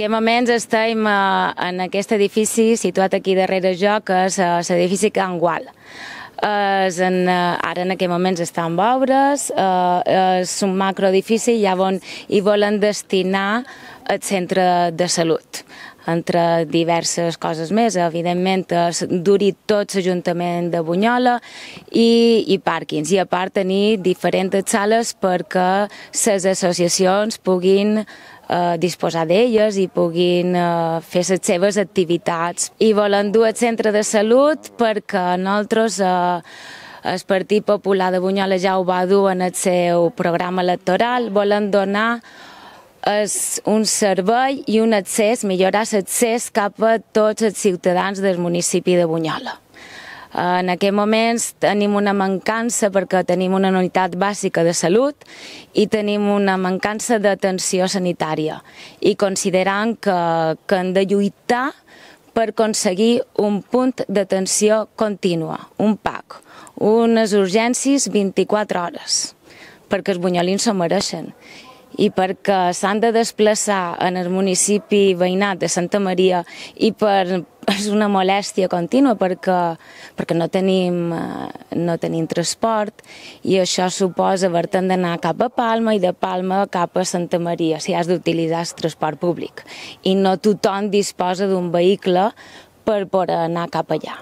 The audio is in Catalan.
Que moments estem eh, en aquest edifici situat aquí darrere jo, que és eh, l'edifici Can Gual. És en, eh, ara en aquest moment està en obres, és un macroedifici, llavors hi volen destinar el centre de salut entre diverses coses més. Evidentment, és duri tot l'Ajuntament de Bunyola i, i pàrquings. I a part tenir diferents sales perquè les associacions puguin eh, disposar d'elles i puguin eh, fer les seves activitats. I volen dur el centre de salut perquè nosaltres eh, el Partit Popular de Bunyola ja ho va dur en el seu programa electoral, volen donar és un servei i un accés, millorar l'accés cap a tots els ciutadans del municipi de Bunyola. En aquest moment tenim una mancança perquè tenim una unitat bàsica de salut i tenim una mancança d'atenció sanitària i considerant que, que hem de lluitar per aconseguir un punt d'atenció contínua, un PAC, unes urgències 24 hores, perquè els bunyolins s'ho mereixen i perquè s'han de desplaçar en el municipi veïnat de Santa Maria i per, és una molèstia contínua perquè, perquè no, tenim, eh, no tenim transport i això suposa haver d'anar cap a Palma i de Palma cap a Santa Maria si has d'utilitzar el transport públic i no tothom disposa d'un vehicle per poder anar cap allà.